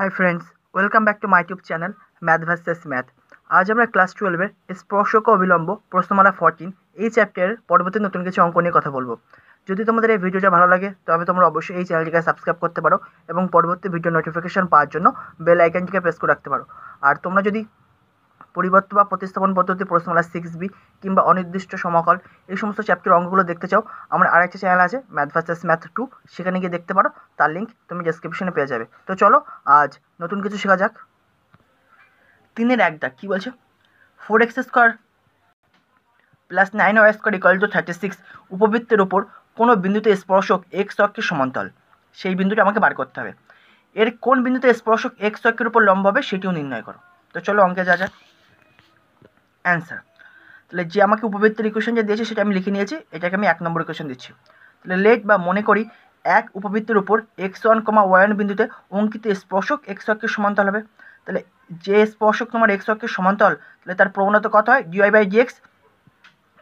high friends welcome back to my tube channel math versus math আজ আমরা class টুয়েলভের স্পর্শক অবিলম্ব প্রশ্নমালা ফরটিন এই চ্যাপ্টারের পরবর্তী নতুন কিছু অঙ্ক নিয়ে কথা বলবো যদি তোমাদের এই ভিডিওটা ভালো লাগে তবে তোমরা অবশ্যই এই চ্যানেলটিকে সাবস্ক্রাইব করতে পারো এবং পরবর্তী ভিডিও নোটিফিকেশান পাওয়ার জন্য বেল আইকনটিকে প্রেস করে রাখতে পারো আর তোমরা যদি পরিবর্ত বা প্রতিস্থাপন পদ্ধতি প্রশ্নমালা সিক্স বি কিংবা অনির্দিষ্ট সমকল এই সমস্ত চ্যাপ্টার অঙ্কগুলো দেখতে চাও আমার আরেকটা চ্যানেল আছে ম্যাথ ভার্সেস ম্যাথ টু সেখানে গিয়ে দেখতে পারো তার লিঙ্ক তুমি ডেসক্রিপশনে পেয়ে যাবে তো চলো আজ নতুন কিছু শেখা যাক তিনের এক দাগ কী বলছে four x square plus nine y square equal to thirty six উপবৃত্তের ওপর কোনো বিন্দুতে স্পর্শক এক্স অক্ষের সমান্তরাল সেই বিন্দুটা আমাকে বার করতে হবে এর কোন বিন্দুতে স্পর্শক এক্স অক্ষের উপর লম্ব হবে সেটিও নির্ণয় করো তো চলো অঙ্কে যা যাক অ্যান্সার তাহলে যে আমাকে উপবৃত্তের ইকুয়েশন যে দিয়েছে সেটা আমি লিখে নিয়েছি এটাকে আমি এক নম্বর ইকুয়েশন দিচ্ছি তাহলে লেট বা মনে করি এক উপবৃত্তের উপর এক্স ওয়ান কমা ওয়ান বিন্দুতে অঙ্কিত স্পর্শক এক্স অক্ষের সমান্তরাল হবে তাহলে যে স্পর্শক তোমার এক্স অক্ষের সমান্তরাল তাহলে তার প্রবণতা কত হয় ডিওয়াই বাই এক্স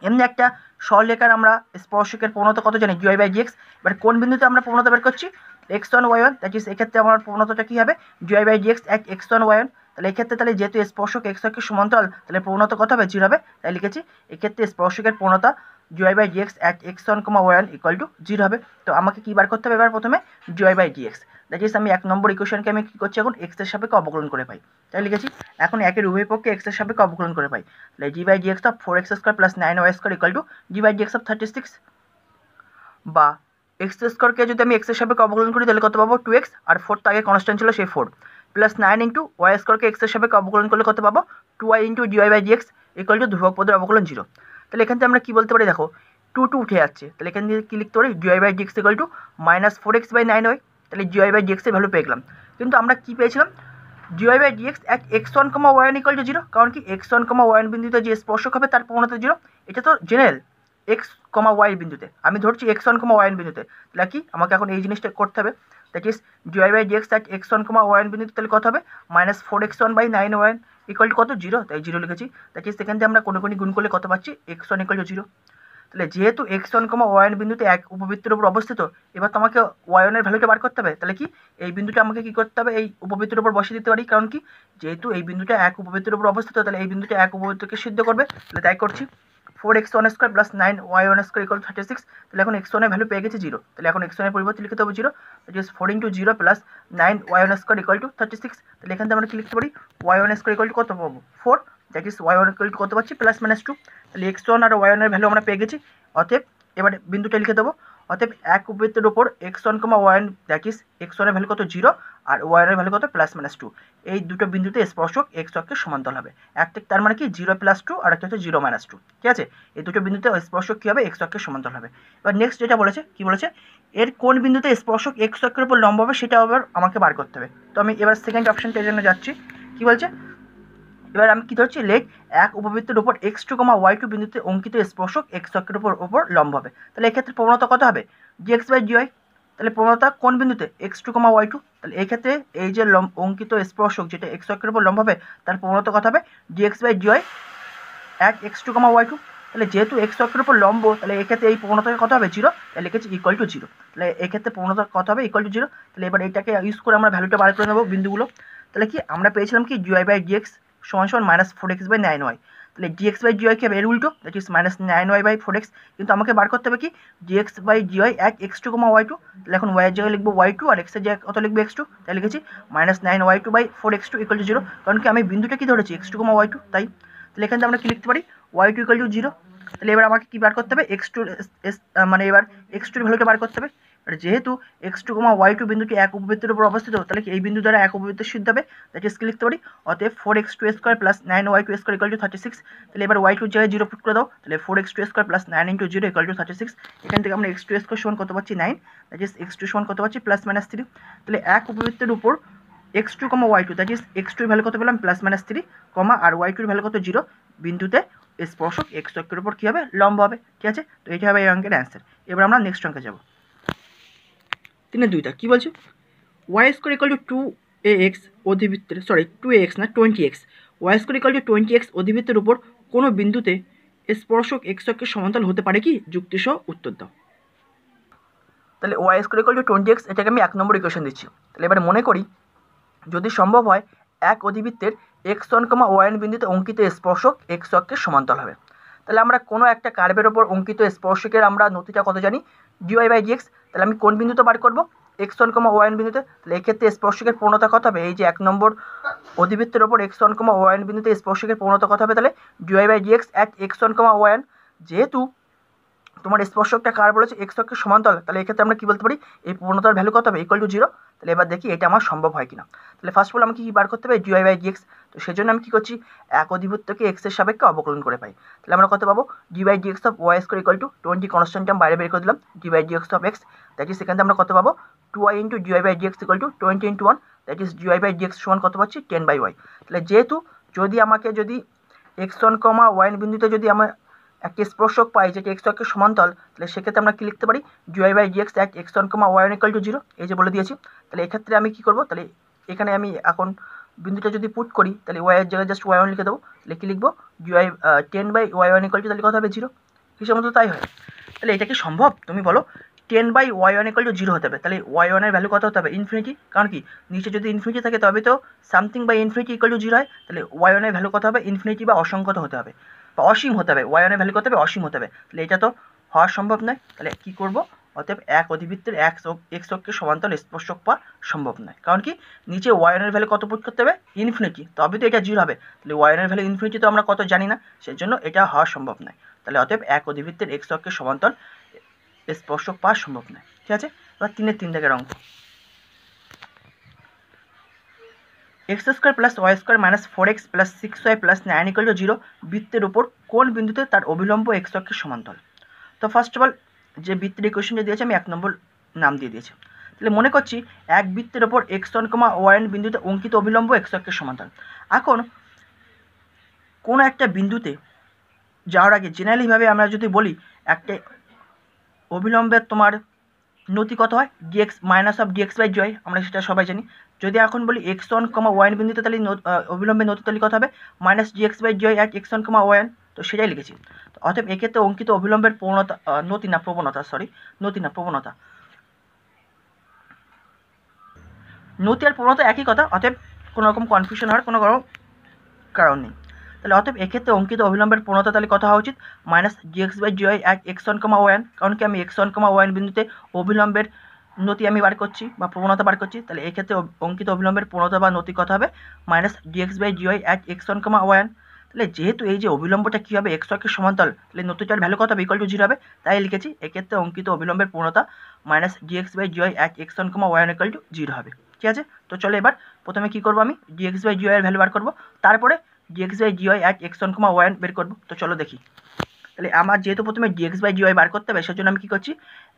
এমনি একটা সরলেখার আমরা স্পর্শকের প্রবণতা কত জানি ডিওয়াই বাই এক্স এবার কোন বিন্দুতে আমরা প্রবণতা বের করছি x one y one that is এক্ষেত্রে আমার প্রবণতাটা কী হবে ডিওয়াই বাই এক্স এক এক্স ওয়ান ওয়াই ওয়ান তাহলে এক্ষেত্রে তাহলে যেহেতু স্পর্শক এক্স অক্ষের সমান্তরাল তাহলে প্রবণতা কত হবে জিরো হবে তাই লিখেছি এক্ষেত্রে স্পর্শকের প্রবণতা dy by dx at x one comma one equal to zero হবে তো আমাকে কী বার করতে হবে এবার প্রথমে dy by dx that is আমি এক নম্বর ইকুয়েশনকে আমি কী করছি এখন এক্সের সাপেক্ষে অবকলন করে পাই তাই লিখেছি এখন একের উভয় পক্ষে এক্সের সাপেক্ষে অবকলন করে পাই তাহলে d by dx of four x square plus nine y square equal to d by dx of thirty six বা এক্স স্কোয়ারকে যদি আমি এক্সের সাপেক্ষে অবকলন করি তাহলে কত পাবো টু এক্স আর ফোর তো আগে কনস্ট্যান্ট ছিল সেই four plus nine into y স্কোয়ারকে এক্সের সাপেক্ষে অবকলন করলে কত পাবো two y into dy by dx equal to ধ্রুবক পদের অবকলন জিরো তাহলে এখান থেকে আমরা কী বলতে পারি দেখো টু টু উঠে যাচ্ছে তাহলে এখান থেকে কী লিখতে পারি dy by dx equal to minus four x by nine y তাহলে ডিওয়াই বাই ডিএক্সের ভ্যালু পেয়ে গেলাম কিন্তু আমরা কী পেয়েছিলাম ডিওয়াই বাই ডিএক্স এক x one comma one equal to zero কারণ কি এক্স ওয়ান কমা ওয়ান বিন্দুতে যে স্পর্শক হবে তার প্রবণতা জিরো এটা তো জেনারেল এক্স কমা ওয়াই বিন্দুতে আমি ধরছি এক্স ওয়ান কমা ওয়াই বিন্দুতে তাহলে কি আমাকে এখন এই জিনিসটা করতে হবে that is dy by dx that x one comma one বিন্দু তাহলে কত হবে minus four x one by nine one equal to কত জিরো তাই জিরো লিখেছি দ্যাট ইস সেখান থেকে আমরা কোনো কোনো গুণ করলে কত পাচ্ছি x one equal to zero তাহলে যেহেতু এক্স ওয়ান কমা ওয়ান বিন্দুতে এক উপবৃত্তের উপর অবস্থিত এবার তোমাকে আমাকে ওয়ানের ভ্যালুকে বার করতে হবে তাহলে কি এই বিন্দুটা আমাকে কি করতে হবে এই উপবৃত্তের উপর বসিয়ে দিতে পারি কারণ কি যেহেতু এই বিন্দুটা এক উপবৃত্তের উপর অবস্থিত তাহলে এই বিন্দুটা এক উপবৃত্তকে সিদ্ধ করবে তাহলে তাই করছি four x one square plus nine y one square equal thirty six তাহলে এখন এক্স ওয়ানের ভ্যালু পেয়ে গেছে জিরো তাহলে এখন এক্স ওয়ানের পরিবর্তে লিখতে হবে zero that is four into zero plus nine y one square equal to thirty six তাহলে এখান থেকে আমরা কি লিখতে পারি y one square equal to কত পাবো four that is y one equal করতে পারছি প্লাস মাইনাস টু তাহলে এক্স ওয়ান আর ওয়াই ওয়ানের ভ্যালু আমরা পেয়ে গেছি অতএব এবারে বিন্দুটা লিখে দেবো অতএব এক বৃত্তের ওপর x one comma one that is x ওয়ানের ভ্যালু কত জিরো আর ওয়ানের ভ্যালু কত প্লাস মাইনাস টু এই দুটো বিন্দুতে স্পর্শক এক্স অক্ষের সমান্তরাল হবে একটা তার মানে কি জিরো প্লাস টু আর একটা হচ্ছে জিরো মাইনাস টু ঠিক আছে এই দুটো বিন্দুতে স্পর্শক কী হবে এক্স অক্ষের সমান্তরাল হবে এবার নেক্সট যেটা বলেছে কি বলেছে এর কোন বিন্দুতে স্পর্শক এক্স অক্ষের উপর লম্ব হবে সেটা আবার আমাকে বার করতে হবে তো আমি এবার সেকেন্ড অপশনটা জন্য যাচ্ছি কি বলছে এবার আমি কী ধরছি লেগ এক উপবৃত্তের উপর x two comma y two বিন্দুতে অঙ্কিত স্পর্শক এক্স অক্ষের উপর উপর লম্ব হবে তাহলে এক্ষেত্রে প্রবণতা কত হবে d x by d y তাহলে প্রবণতা কোন বিন্দুতে x two comma y two তাহলে এক্ষেত্রে এই যে লম অঙ্কিত স্পর্শক যেটা এক্স অক্ষের উপর লম্ব হবে তার প্রবণতা কত হবে d x by d y এক x two comma y two তাহলে যেহেতু এক্স অক্ষের উপর লম্ব তাহলে এক্ষেত্রে এই প্রবণতাকে কত হবে জিরো তাহলে লিখেছি ইকুয়াল টু জিরো তাহলে এক্ষেত্রে প্রবণতা কত হবে ইকুয়াল টু জিরো তাহলে এবার এটাকে ইউজ করে আমরা ভ্যালুটা বার করে নেবো বিন্দুগুলো তাহলে কি আমরা পেয়েছিলাম কি জিওয়াই বাই এক্স সমান সমান minus four x by nine y তাহলে ডিএক্স বাই জিওয়াই কি হবে এর উল্টো that is minus nine y by four x কিন্তু আমাকে বার করতে হবে কি ডিএক্স বাই জিওয়াই এক x two comma y two তাহলে এখন ওয়াইয়ের জায়গায় লিখবো ওয়াই টু আর এক্সের জায়গায় কত লিখবো এক্স টু তাই লিখেছি minus nine y two by four x two equal to zero কারণ কি আমি বিন্দুটা কি ধরেছি x two comma y two তাই তাহলে এখান থেকে আমরা কি লিখতে পারি y two equal to zero তাহলে এবার আমাকে কি বার করতে হবে এক্স টু মানে এবার এক্স টুর ভ্যালুটা বার করতে হবে আর যেহেতু x two comma y two বিন্দুটি এক উপবৃত্তের উপর অবস্থিত তাহলে এই বিন্দু দ্বারা এক উপবৃত্তের সিদ্ধ হবে দ্যাট ইসকে লিখতে পারি অতএব four x two square plus nine y two square equal to thirty six তাহলে এবার ওয়াই টু জায়গায় জিরো পুট করে দাও তাহলে four x two square plus nine into zero equal to thirty six এখান থেকে আমরা এক্স টু স্কোয়ার সমান কত পাচ্ছি nine that is x two সমান কত পাচ্ছি প্লাস মাইনাস থ্রি তাহলে এক উপবৃত্তের উপর x two comma y two that is x টুর ভ্যালু কত পেলাম প্লাস মাইনাস থ্রি কমা আর ওয়াই টুর ভ্যালু কত জিরো বিন্দুতে স্পর্শক এক্স অক্ষের উপর কী হবে লম্ব হবে ঠিক আছে তো এটা হবে এই অঙ্কের অ্যান্সার এবার আমরা নেক্সট অঙ্কে যাবো তিনের দুইটা কী বলছে y square equal to two a x অধিবৃত্তের সরি টু এক্স না twenty x y square equal to twenty x অধিবৃত্তের উপর কোনো বিন্দুতে স্পর্শক এক্স অক্ষের সমান্তরাল হতে পারে কি যুক্তিসহ উত্তর দাও তাহলে y square equal to twenty x এটাকে আমি এক নম্বর ইকুয়েশন দিচ্ছি তাহলে এবার মনে করি যদি সম্ভব হয় এক অধিবৃত্তের এক্স ওয়ান কমা ওয়ান বিন্দুতে অঙ্কিত স্পর্শক এক্স অক্ষের সমান্তরাল হবে তাহলে আমরা কোনো একটা কার্ভের ওপর অঙ্কিত স্পর্শকের আমরা নথিটা কত জানি ডিওয়াই বাই ডিএক্স তাহলে আমি কোন বিন্দুতে বার করবো এক্স ওয়ান কমা ওয়ান বিন্দুতে তাহলে এক্ষেত্রে স্পর্শকের পূর্ণতা কত হবে এই যে এক নম্বর অধিবৃত্তের ওপর এক্স ওয়ান কমা ওয়ান বিন্দুতে স্পর্শকের পূর্ণতা কত হবে তাহলে dy by dx at x one comma one যেহেতু তোমার স্পর্শকটা কার বলেছে এক্স অক্ষের সমান্তরাল তাহলে এক্ষেত্রে আমরা কী বলতে পারি এই প্রবণতার ভ্যালু কত হবে ইকুয়াল টু জিরো তাহলে এবার দেখি এটা আমার সম্ভব হয় কিনা তাহলে ফার্স্ট অফ অল আমাকে কি বার করতে হবে ডিওয়াই বাই ডিএক্স তো সেই জন্য আমি কী করছি এক অধিভূত্বকে এক্সের সাপেক্ষে অবকলন করে পাই তাহলে আমরা কত পাবো dy dx of y square equal to twenty constant আমি বাইরে বের করে দিলাম dy dx of x that is সেখানে আমরা কত পাবো two y into dy by dx equal to twenty into one that is dy by dx সমান কত পাচ্ছি টেন বাই ওয়াই তাহলে যেহেতু যদি আমাকে যদি এক্স ওয়ান কমা ওয়াইন বিন্দুতে যদি আমার একটি স্পর্শক পাই যেটি এক্স ওয়াইকে সমান্তল তাহলে সেক্ষেত্রে আমরা কী লিখতে পারি ডিওয়াই বাই ডিএক্স এক x one comma y equal to zero এই যে বলে দিয়েছি তাহলে এক্ষেত্রে আমি কী করবো তাহলে এখানে আমি এখন বিন্দুটা যদি পুট করি তাহলে ওয়াইয়ের জায়গায় জাস্ট ওয়াই ওয়ান লিখে দেবো তাহলে কী লিখবো dy ten by y one equal to তাহলে কত হবে জিরো হিসেব মতো তাই হয় তাহলে এটা কি সম্ভব তুমি বলো ten by y one equal to zero হতে হবে তাহলে ওয়াই ওয়ানের ভ্যালু কত হতে হবে ইনফিনিটি কারণ কি নিচে যদি ইনফিনিটি থাকে তবে তো something by infinity equal to zero হয় তাহলে ওয়াই ওয়ানের ভ্যালু কত হবে ইনফিনিটি বা অসংগত হতে হবে বা অসীম হতে হবে ওয়াই ওয়ানের ভ্যালু কত হবে অসীম হতে হবে তাহলে এটা তো হওয়া সম্ভব নয় তাহলে কি করব অতএব এক অধিবৃত্তের এক এক্স অক্ষে সমান্তরাল স্পর্শক পাওয়া সম্ভব নয় কারণ কি নিচে ওয়াইনের ভ্যালু কত পুট করতে হবে ইনফিনিটি তবে তো এটা জিরো হবে তাহলে ওয়াইনের ভ্যালু ইনফিনিটি তো আমরা কত জানি না সেই জন্য এটা হওয়া সম্ভব নয় তাহলে অতএব এক অধিবৃত্তের এক্স অক্ষে সমান্তরাল স্পর্শক পাওয়া সম্ভব নয় ঠিক আছে এবার তিনের তিন থেকে x square plus y square minus four x plus six y plus nine equal to zero বৃত্তের উপর কোন বিন্দুতে তার অবিলম্ব এক্স অক্ষের সমান্তরাল তো ফার্স্ট অফ অল যে বৃত্তের যে দিয়েছে আমি এক নম্বর নাম দিয়ে দিয়েছি তাহলে মনে করছি এক বৃত্তের ওপর এক্স ওয়ান কমা ওয়ান বিন্দুতে অঙ্কিত অবিলম্ব এক্স অক্ষের সমান্তরাল এখন কোনো একটা বিন্দুতে যাওয়ার আগে জেনারেলিভাবে আমরা যদি বলি একটা অবিলম্বের তোমার নতি কত হয় dx minus of dx by dy আমরা সেটা সবাই জানি যদি এখন বলি এক্স ওয়ান কমা ওয়ান বিন্দুতে তাহলে অবিলম্বে নতি তালি কত হবে minus dx by dy at x one comma one তো সেটাই লিখেছি অতএব এক্ষেত্রে অঙ্কিত অবিলম্বের প্রবণতা নতি না প্রবণতা সরি নতি না প্রবণতা নতি আর প্রবণতা একই কথা অতএব কোনো রকম কনফিউশন হওয়ার কোনো কারণ নেই তাহলে অতএব এক্ষেত্রে অঙ্কিত অবিলম্বের প্রণতা তাহলে কথা হওয়া উচিত মাইনাস জিএক্স বাই জিওয়াই এক এক্স ওয়ান কমা ওয়ান কারণ কি আমি এক্স ওয়ান কমা ওয়ান বিন্দুতে অবিলম্বের নতি আমি বার করছি বা প্রবণতা বার করছি তাহলে এক্ষেত্রে অঙ্কিত অবিলম্বের প্রণতা বা নতি কথা হবে মাইনাস ডিএক্স বাই জিওয়াই এক এক্স ওয়ান কমা ওয়ান তাহলে যেহেতু এই যে অবিলম্বটা কী হবে এক্স ওয়াকের সমান্তরাল তাহলে নতুনটার ভ্যালু কত হবে ইকুয়াল টু জিরো হবে তাই লিখেছি এক্ষেত্রে অঙ্কিত অবিলম্বের পূর্ণতা মাইনাস ডিএক্স বাই জিওয়াই এক x one comma one equal to zero হবে ঠিক আছে তো চলো এবার প্রথমে কী করবো আমি ডিএক্স বাই জিওয়াইয়ের ভ্যালু বার করবো তারপরে ডিএক্স বাই জিওয়াই এক এক্স ওয়ান কমা ওয়ান বের করবো তো চলো দেখি তাহলে আমার যেহেতু প্রথমে ডিএক্স বাই জিওয়াই বার করতে হবে সেজন্য আমি কী করছি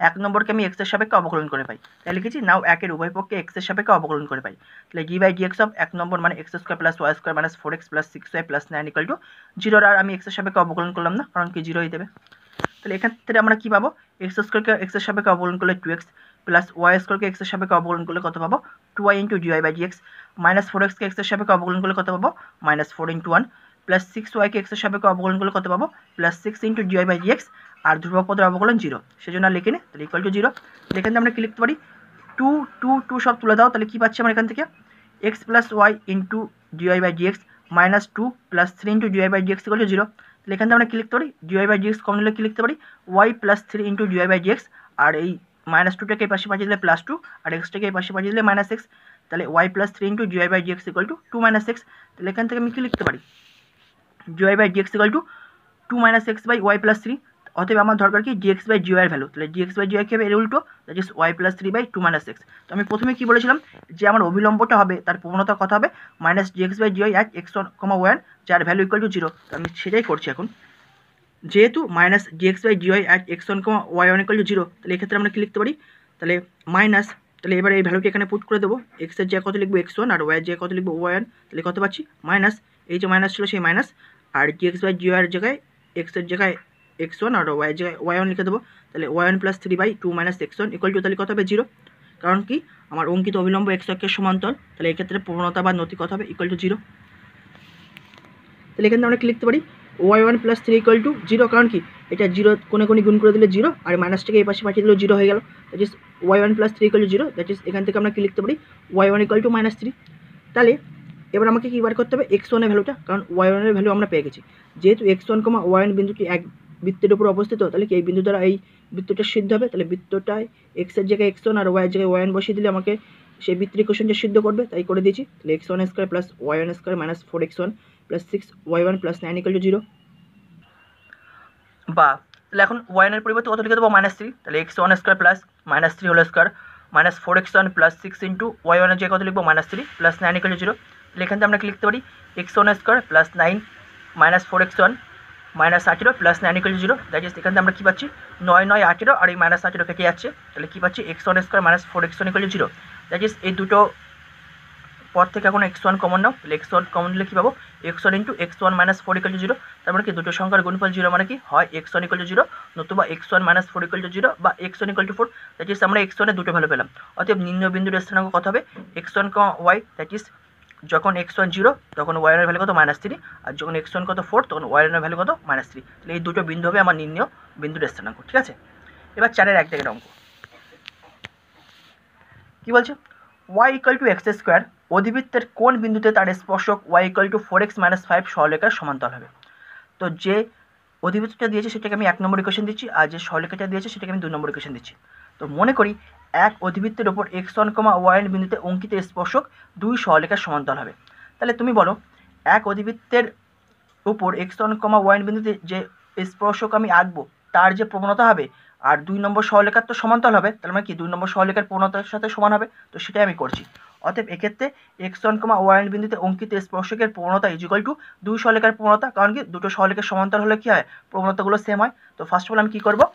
এক নম্বরকে আমি এক্সের সাপেক্ষে অবকলন করে পাই তাই লিখেছি নাও একের উভয় পক্ষে এক্সের সাপেক্ষে অবকলন করে পাই তাহলে ডি বাই ডিএক্স অফ এক নম্বর মানে x square plus y square minus four x plus six y plus nine equal to জিরোর আর আমি এক্সের সাপেক্ষে অবকলন করলাম না কারণ কি জিরোই দেবে তাহলে এখান থেকে আমরা কী পাবো এক্স স্কোয়ারকে এক্সের সাপেক্ষে অবকলন করলে টু এক্স প্লাস ওয়াই স্কোয়ারকে এক্সের সাপেক্ষে অবকলন করলে কত পাবো two y into dy by dx minus four এক্সকে এক্সের সাপেক্ষে অবকলন করলে কত পাবো minus four into one plus six ওয়াইকে এক্সের সাপেক্ষে অবকলন করলে কত পাবো plus six into dy by dx আর ধ্রুবক পদের অবকলন জিরো সেই জন্য লিখে নি তাহলে ইকুয়াল টু জিরো এখান থেকে আমরা কি লিখতে পারি টু টু টু সব তুলে দাও তাহলে কী পাচ্ছি আমরা এখান থেকে x plus y into dy by dx minus two plus three into dy by dx equal to zero লেখান থেকে আমরা কী লিখতে পারি ডিওয়াই বাই ডিএক্স কম নিলে কী লিখতে পারি y plus three into dy by dx আর এই মাইনাস টুটাকে পাশে পাঠিয়ে দিলে প্লাস টু আর এক্সটাকে পাশে পাঠিয়ে দিলে মাইনাস এক্স তাহলে y plus three into dy by dx equal to two minus x তাহলে এখান থেকে আমি কি লিখতে পারি dy by dx equal to two minus x by y plus three অতএব আমার দরকার কি ডিএক্স বাই জিওয়ার ভ্যালু তাহলে ডিএক্স বাই জিওয়াই হবে এর উল্টো that is y plus three by two minus x তো আমি প্রথমে কী বলেছিলাম যে আমার অবিলম্বটা হবে তার প্রবণতা কথা হবে minus dx by GY at x one comma one যার ভ্যালু ইকুয়াল টু জিরো তো আমি সেটাই করছি এখন যেহেতু minus dx by d y at x one comma y one equal zero তাহলে এক্ষেত্রে আমরা কী লিখতে পারি তাহলে মাইনাস তাহলে এবার এই ভ্যালুটি এখানে পুট করে দেবো এক্সের জায়গায় কত লিখবো এক্স ওয়ান আর ওয়াই জায়গায় কত লিখবো ওয়াই ওয়ান তাহলে কত পাচ্ছি মাইনাস এই যে মাইনাস ছিল সেই মাইনাস আর ডিএক্স বাই ডি ওয়াইয়ের জায়গায় এক্সের জায়গায় এক্স ওয়ান আর ওয়াই জায়গায় ওয়াই ওয়ান লিখে দেবো তাহলে y one plus three by two minus x one equal to তাহলে কত হবে জিরো কারণ কি আমার অঙ্কিত অবিলম্ব এক্স অক্ষের সমান্তর তাহলে এক্ষেত্রে প্রবণতা বা নতি কত হবে ইকুয়াল টু জিরো তাহলে এখানে আমরা কি লিখতে পারি y one plus three equal to zero কারণ কি এটা জিরো কোনে কোনে গুণ করে দিলে জিরো আর মাইনাসটাকে এই পাশে পাঠিয়ে দিলেও জিরো হয়ে গেল that is y one plus three equal to zero that is এখান থেকে আমরা কি লিখতে পারি y one equal to minus three তাহলে এবার আমাকে কী বার করতে হবে এক্স ওয়ানের ভ্যালুটা কারণ ওয়াই ওয়ানের ভ্যালু আমরা পেয়ে গেছি যেহেতু x one comma y one বিন্দুটি এক বৃত্তের উপর অবস্থিত তাহলে কি এই বিন্দু দ্বারা এই বৃত্তটা সিদ্ধ হবে তাহলে বৃত্তটায় এক্সের জায়গায় এক্স ওয়ান আর ওয়াইয়ের জায়গায় ওয়ান বসিয়ে দিলে আমাকে সেই বৃত্তির কোশনটা সিদ্ধ করবে তাই করে দিয়েছি তাহলে x one square plus y one square minus four x one plus x1 + 9 = 0 বা তাহলে এখন y1 এর পরিবর্তে কত লিখব -3 তাহলে x1² + -3² - 4x1 + 6 * y1 এর জায়গায় কত লিখব -3 + 9 = 0 লিখি তাহলে আমরা লিখতে পারি x1² + 9 - 4x1 - 8 + 9 = 0 दैट इज এখান থেকে আমরা কি পাচ্ছি 9 9 8 আর এই -8 রাখা কি আছে তাহলে কি পাচ্ছি x1² - 4x1 = 0 दैट इज এই দুটো পর থেকে এখন এক্স ওয়ান কমন নাও এক্স ওয়ান কমন নিলে কী পাবো x one into x one minus four equal to zero তার মানে কি দুটো সংখ্যার গুণফল জিরো মানে কি হয় x one equal to zero নতুবা x one minus four equal to zero বা x one equal to four that is আমরা এক্স ওয়ানে দুটো ভ্যালু পেলাম অতএব বিন্দুর স্থানাঙ্ক কত হবে x one comma y that is যখন এক্স ওয়ান জিরো তখন ওয়ানের ভ্যালু কত মাইনাস থ্রি আর যখন এক্স ওয়ান কত ফোর তখন ওয়ানের ভ্যালু কত মাইনাস থ্রি তাহলে এই দুটো বিন্দু হবে আমার নিম্ন বিন্দুর স্থানাঙ্ক ঠিক আছে এবার চারের এক জায়গায় অঙ্ক কী বলছে y equal to x square অধিবৃত্তের কোন বিন্দুতে তার স্পর্শক y to four x minus five সরলেখার সমান্তর হবে তো যে অধিবৃত্তটা দিয়েছে সেটাকে আমি এক নম্বর ইকোয়েশন দিচ্ছি আর যে সরলেখাটা দিয়েছে সেটাকে আমি দু নম্বর ইকোয়েশন দিচ্ছি তো মনে করি এক অধিবৃত্তের ওপর এক্স ওয়ান কমা ওয়াইন বিন্দুতে অঙ্কিত স্পর্শক দুই সরলেখার সমান্তর হবে তাহলে তুমি বলো এক অধিবৃত্তের উপর এক্স ওয়ান কমা ওয়াইন বিন্দুতে যে স্পর্শক আমি আঁকবো তার যে প্রবণতা হবে আর দুই নম্বর সহলেখার তো সমান্তর হবে তার মানে কি দুই নম্বর সহলেখার প্রবণতার সাথে সমান হবে তো সেটাই আমি করছি অতএব এক্ষেত্রে এক্স ওয়ান কমা ওয়ান বিন্দুতে অঙ্কিত স্পর্শকের প্রবণতা ইজুকাল টু দুই সহলেখার প্রবণতা কারণ কি দুটো সহলেখের সমান্তর হলে কী হয় প্রবণতাগুলো সেম হয় তো ফার্স্ট অফ অল আমি কী করবো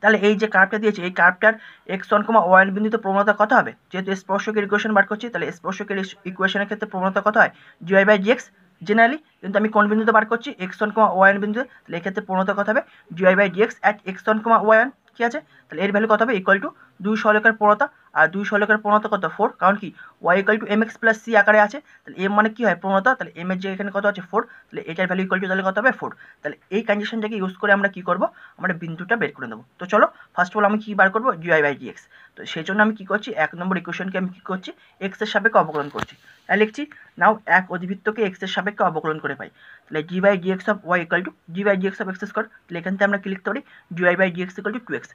তাহলে এই যে কার্ভটা দিয়েছে এই কার্ভটার এক্স ওয়ান কমা ওয়ান বিন্দুতে প্রবণতা কত হবে যেহেতু স্পর্শকের ইকুয়েশন বার করছি তাহলে স্পর্শকের ইকুয়েশনের ক্ষেত্রে প্রবণতা কত হয় জিআই বাই জিএক্স জেনারেলি কিন্তু আমি কোন বিন্দুতে বার করছি এক্স ওয়ান কমা ওয়াইন বিন্দুতে তাহলে এক্ষেত্রে প্রবণতা কত হবে GI by x at x one comma one ঠিক আছে তাহলে এর ভ্যালু কত হবে ইকুয়াল টু দুই সরলেখার প্রণতা আর দুই সরলেখার প্রণতা কত ফোর কারণ কি y equal to m x plus c আকারে আছে তাহলে এম মানে কি হয় প্রণতা তাহলে এম এর যে এখানে কত আছে ফোর তাহলে এটার ভ্যালু ইকাল টু তাহলে কত হবে ফোর তাহলে এই কন্ডিশনটাকে ইউজ করে আমরা কি করব আমরা বিন্দুটা বের করে দেবো তো চলো ফার্স্ট অফ অল আমি কি বার করবো ওয়াই বাই ডিএক্স তো সেই জন্য আমি কি করছি এক নম্বর ইকুয়েশনকে আমি কি করছি এক্স এর সাপেক্ষে অবকলন করছি তাই লিখছি নাও এক অধিবৃত্তকে এক্স এর সাপেক্ষে অবকলন করে পাই তাহলে d by dx of y equal to d by dx of x square তাহলে এখান থেকে আমরা কি লিখতে পারি y by dx equal to two x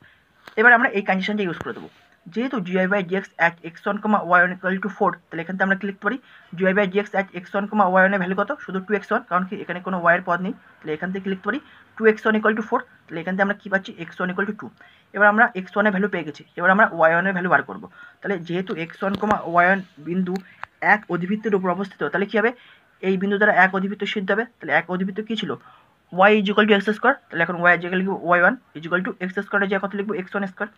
এবার আমরা এই কন্ডিশনটা ইউজ করে দেবো যেহেতু GI by gx at x one comma y one equal to four তাহলে এখান থেকে আমরা ক্লিক করি GI by gx at x one comma y ওয়ানের ভ্যালু কত শুধু টু এক্স ওয়ান কারণ কি এখানে কোনো ওয়াইয়ের পদ নেই তাহলে এখান থেকে ক্লিক করি two x one equal to four তাহলে এখান থেকে আমরা কী পাচ্ছি x one equal to two এবার আমরা এক্স ওয়ানের ভ্যালু পেয়ে গেছি এবার আমরা ওয়াই ওয়ানের ভ্যালু বার করবো তাহলে যেহেতু x one comma y one বিন্দু এক অধিবৃত্তের উপর অবস্থিত তাহলে কী হবে এই বিন্দু দ্বারা এক অধিবৃত্ত সিদ্ধ হবে তাহলে এক অধিবৃত্ত কী ছিল y equal to x square তাহলে এখন y equal to y one equal to x স্কোয়ারে যে কত লিখবো এক্স ওয়ান স্কোয়ার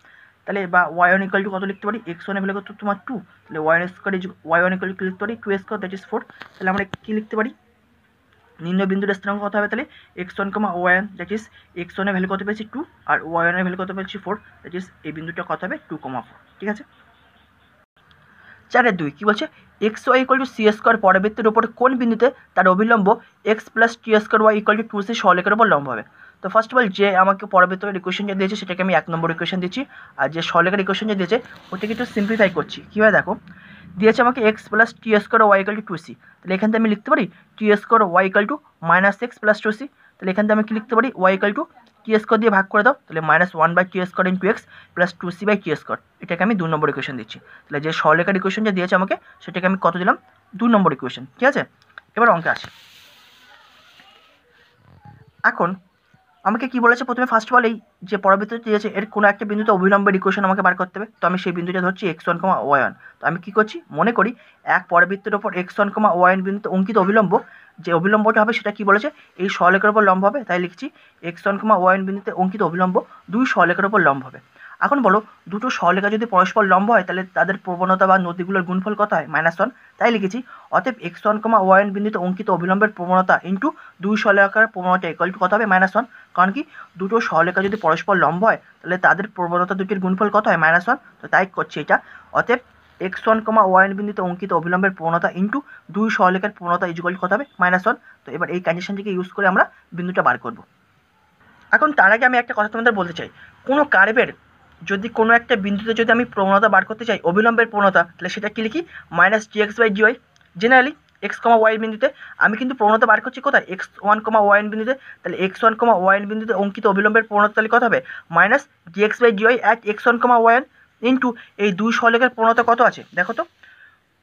তাহলে বা ওয়াই ওয়ান ইকাল টু কত লিখতে পারি এক্স ওয়ান কত তোমার টু তাহলে y one square y one equal to লিখতে পারি two square that is four তাহলে আমরা কী লিখতে পারি নিম্ন বিন্দুর স্থানাঙ্ক কত হবে তাহলে x one comma one that is x ওয়ানের ভ্যালু কত পেয়েছি টু আর ওয়াই ওয়ানের ভ্যালু কত পেয়েছি ফোর দ্যাট ইজ এই বিন্দুটা কত হবে টু কমা ফোর ঠিক আছে চারে দুই কী বলছে x y equal to c square পরবৃত্তের ওপর কোন বিন্দুতে তার অবিলম্ব x plus t square y equal to two c সহলেখের উপর লম্ব হবে তো ফার্স্ট অফ অল যে আমাকে পরবৃত্তের ইকুয়েশন যে দিয়েছে সেটাকে আমি এক নম্বর ইকুয়েশন দিচ্ছি আর যে সহলেখের ইকুয়েশন যে দিয়েছে ওটাকে একটু সিম্পলিফাই করছি কীভাবে দেখো দিয়েছে আমাকে x plus t square y equal to two c তাহলে এখান থেকে আমি লিখতে পারি t square y equal to minus x plus two c তাহলে এখান থেকে আমি কি লিখতে পারি y equal to q square দিয়ে ভাগ করে দাও তাহলে minus one by q square in two x plus two c by q square এটাকে আমি দু নম্বর ইকুয়েশন দিচ্ছি তাহলে যে সরলেখার ইকুয়েশন যে দিয়েছে আমাকে সেটাকে আমি কত দিলাম দু নম্বর ইকুয়েশন ঠিক আছে এবার অঙ্কে আসি এখন আমাকে কি বলেছে প্রথমে ফার্স্ট অফ অল এই যে পরাবৃত্ত দিয়েছে এর কোনো একটা বিন্দুতে অবিলম্বের ইকুয়েশন আমাকে বার করতে হবে তো আমি সেই বিন্দুটা ধরছি এক্স ওয়ান কমা ওয়ান তো আমি কী করছি মনে করি এক পরাবৃত্তের ওপর এক্স ওয়ান কমা ওয়ান বিন্দুতে অঙ্কিত অবিলম্ব যে অবিলম্বটা হবে সেটা কি বলেছে এই সরলেখের ওপর লম্ব হবে তাই লিখছি এক্স ওয়ান কমা ওয়ান বিন্দুতে অঙ্কিত অবিলম্ব দুই সরলেখের ওপর লম্ব হবে এখন বলো দুটো সরলরেখা যদি পরস্পর লম্ব হয় তাহলে তাদের প্রবণতা বা নদীগুলোর গুণফল কত হয় মাইনাস ওয়ান তাই লিখেছি অতএব এক্স ওয়ান কমা ওয়ান বিন্দুতে অঙ্কিত অবিলম্বের প্রবণতা ইন্টু দুই সরলরেখার প্রবণতা ইকুয়াল টু কত হবে মাইনাস ওয়ান কারণ কি দুটো সরলরেখা যদি পরস্পর লম্ব হয় তাহলে তাদের প্রবণতা দুটির গুণফল কত হয় মাইনাস ওয়ান তো তাই করছি এটা অতএব এক্স ওয়ান কমা ওয়ান বিন্দুতে অঙ্কিত অবিলম্বের প্রবণতা ইন্টু দুই সরলেখার প্রবণতা টু কত হবে মাইনাস ওয়ান তো এবার এই কন্ডিশনটিকে ইউজ করে আমরা বিন্দুটা বার করব এখন তার আগে আমি একটা কথা তোমাদের বলতে চাই কোনো কার্ভের যদি কোনো একটা বিন্দুতে যদি আমি প্রবণতা বার করতে চাই অবিলম্বের প্রবণতা তাহলে সেটা কী লিখি minus g x by gy generally x comma y বিন্দুতে আমি কিন্তু প্রবণতা বার করছি কোথায় এক্স ওয়ান কমা ওয়াইন বিন্দুতে তাহলে এক্স ওয়ান কমা ওয়াইন বিন্দুতে অঙ্কিত অবিলম্বের প্রবণতা তাহলে কত হবে minus g x by GY at x one comma y one into এই দুই সহলেখের প্রবণতা কত আছে দেখো তো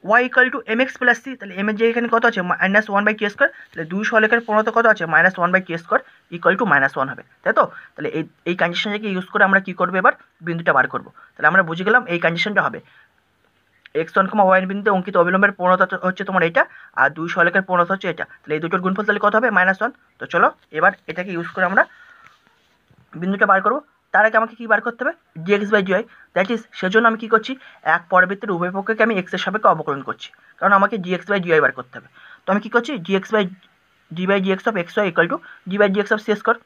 y equal to m x plus c তাহলে এম এর যে এখানে কত আছে minus one by k square তাহলে দুই সহলেখের প্রবণতা কত আছে minus one by k square equal to minus one হবে তাই তো তাহলে এই এই কন্ডিশনটাকে ইউজ করে আমরা কী করবো এবার বিন্দুটা বার করব তাহলে আমরা বুঝে গেলাম এই কন্ডিশনটা হবে এক্স ওয়ান কমা ওয়ান বিন্দুতে অঙ্কিত অবিলম্বের পূর্ণতা হচ্ছে তোমার এটা আর দুই সলেকের পূর্ণতা হচ্ছে এটা তাহলে এই দুটোর গুণফল তাহলে কত হবে মাইনাস ওয়ান তো চলো এবার এটাকে ইউজ করে আমরা বিন্দুটা বার করবো তার আগে আমাকে কী বার করতে হবে dx by dy that is সেজন্য আমি কী করছি এক পরবৃত্তির উভয় পক্ষকে আমি এক্সের সাপেক্ষে অবকরণ করছি কারণ আমাকে ডিএক্স বাই ডিওয়াই বার করতে হবে তো আমি কী করছি dx by d by g x of x y equal to d by g x of c square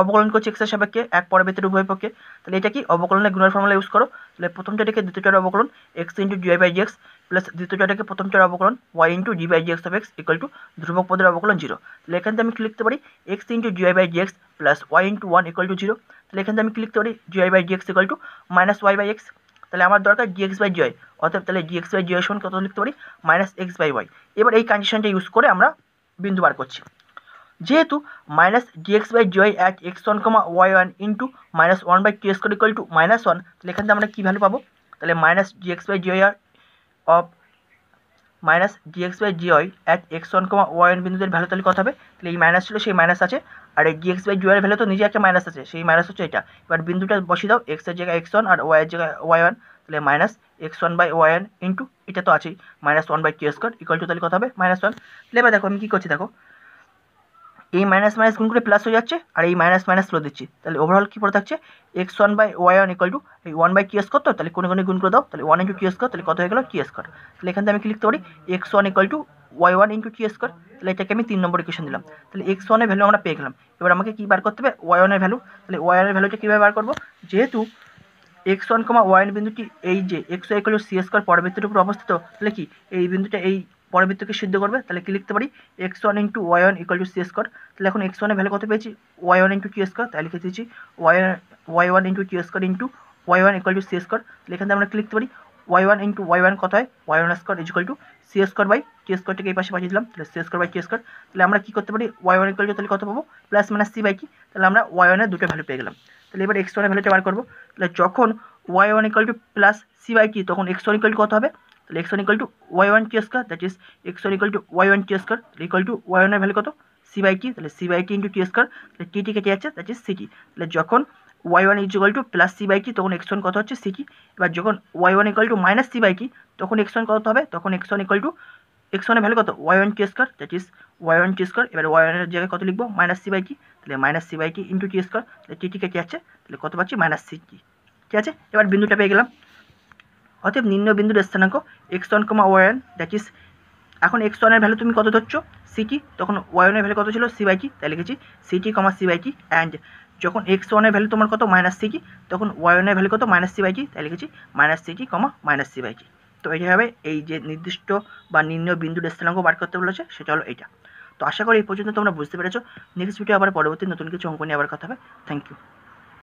অবকলন করছে এক্সের সাপেক্ষে এক পরবর্তীর উভয় পক্ষে তাহলে এটা কি অবকলনের গুণের ফর্মুলা ইউজ করো তাহলে প্রথমটা থেকে দ্বিতীয় অবকলন x into g by dx x plus দ্বিতীয়টাকে প্রথম চার অবকলন y into d by dx x of x equal to ধ্রুবক পদের অবকলন জিরো তাহলে এখান থেকে আমি লিখতে পারি x into g by g x plus y into one equal to zero তাহলে এখান থেকে আমি লিখতে পারি g by g x to minus y by x তাহলে আমার দরকার জি এক্স বাই জি অর্থাৎ তাহলে জি এক্স বাই জি সমান কত লিখতে পারি মাইনাস এক্স বাই ওয়াই এবার এই কন্ডিশনটা ইউজ করে আমরা বিন্দু বার করছি যেহেতু minus dx by dy at x one comma y one into minus one by t x code to minus one তাহলে এখান থেকে আমরা কী ভ্যালু পাবো তাহলে minus dx by dy of minus dx by dy at x one comma y one বিন্দুদের value তাহলে কথা হবে তাহলে এই মাইনাস ছিল সেই মাইনাস আছে আর এই ডিএক্স বাই ডিওয়াইয়ের ভ্যালু তো নিজে একটা মাইনাস আছে সেই মাইনাস হচ্ছে এটা এবার বিন্দুটা বসিয়ে দাও এক্সের জায়গায় এক্স ওয়ান আর ওয়াইয়ের জায়গায় ওয়াই ওয়ান তাহলে minus x one by one into এটা তো আছেই minus one by k square equal to তাহলে কত হবে মাইনাস ওয়ান তাহলে এবার দেখো আমি কী করছি দেখো এই মাইনাস মাইনাস গুণ করে প্লাস হয়ে যাচ্ছে আর এই মাইনাস মাইনাস করে দিচ্ছি তাহলে ওভারঅল কী পড়ে থাকছে x one by y one equal to এই ওয়ান বাই স্কোয়ার তো তাহলে কোনো কোনো গুণ করে দাও তাহলে ওয়ান ইন্টু কিউস স্কোয়ার তাহলে কত হয়ে গেল কিউস কর তাহলে এখান থেকে আমি লিখতে পারি x one equal to y one into কিউস কর তাহলে এটাকে আমি তিন নম্বর ইকুয়েশন দিলাম তাহলে এক্স ওয়ানের ভ্যালু আমরা পেয়ে গেলাম এবার আমাকে কী বার করতে হবে ওয়াই ওয়ানের ভ্যালু তাহলে ওয়াই ওয়ানের ভ্যালুটা কীভাবে বার করবো যেহেতু এক্স ওয়ান কমা ওয়ান বিন্দুটি এই যে এক্স ওয়াই হলো সি স্কোয়ার পরবৃত্তির উপর অবস্থিত তাহলে কি এই বিন্দুটা এই পরবৃত্তকে সিদ্ধ করবে তাহলে কি লিখতে পারি x one into y one equal to c square তাহলে এখন এক্স ওয়ানের ভ্যালু কত পেয়েছি ওয়াই ওয়ান ইন্টু কি স্কোয়ার তাই লিখে দিয়েছি ওয়াই ওয়াই ওয়ান ইন্টু কি square into y one equal to c square তাহলে এখান থেকে আমরা কি লিখতে পারি y one into y one কত হয় y one square is equal to c square by t স্কোয়ারটাকে এই পাশে পাঠিয়ে দিলাম তাহলে c square by t square তাহলে আমরা কী করতে পারি ওয়াই ওয়ান ইকুয়াল টু তাহলে কত পাবো প্লাস মানে সি বাই কি তাহলে আমরা ওয়াই ওয়ানের দুটো ভ্যালু পেয়ে গেলাম তাহলে এবার এক্স ওয়ানের ভ্যালুটা বার করবো তাহলে যখন y one equal to plus c by t তখন এক্স ওয়ান ইকুয়াল টু কত হবে তাহলে x one equal to y one t square that is x one equal to y one t square equal to y ওয়ানের value কত c by t তাহলে c by t into t square তাহলে t টি কেটে যাচ্ছে that is ct তাহলে যখন y one equal to plus c by কি তখন এক্স ওয়ান কত হচ্ছে সি কি এবার যখন y one equal to minus C by কি তখন এক্স ওয়ান কত হবে তখন x one equal to x ওয়ানের ভ্যালু কত Y one t square that is y one t square এবার ওয়াই ওয়ানের জায়গায় কত লিখবো মাইনাস সি বাই কি তাহলে মাইনাস সি বাই কি ইন্টু টি স্কোয়ার তাহলে টি টিকে কি আছে তাহলে কত পাচ্ছি মাইনাস সি কি ঠিক আছে এবার বিন্দুটা পেয়ে গেলাম অতএব নিম্ন বিন্দুর স্থানাঙ্ক x one comma y one that is এখন এক্স ওয়ানের ভ্যালু তুমি কত ধরছো সিটি তখন ওয়াই ওয়ানের ভ্যালু কত ছিল সি বাই কি তাই লিখেছি সিটি কমা সি বাই কি অ্যান্ড যখন এক্স ওয়ানের ভ্যালু তোমার কত মাইনাস থ্রি তখন ওয়াই ওয়ানের ভ্যালু কত মাইনাস থ্রি বাই জি তাই লিখেছি মাইনাস থ্রি কি comma minus three by g তো এইভাবে এই যে নির্দিষ্ট বা নিম্ন বিন্দু স্থানাঙ্ক বার করতে বলেছে সেটা হলো এইটা তো আশা করি এই পর্যন্ত তোমরা বুঝতে পেরেছো নেক্সট ভিডিও আবার পরবর্তী নতুন কিছু অঙ্ক নিয়ে আবার কথা হবে থ্যাংক ইউ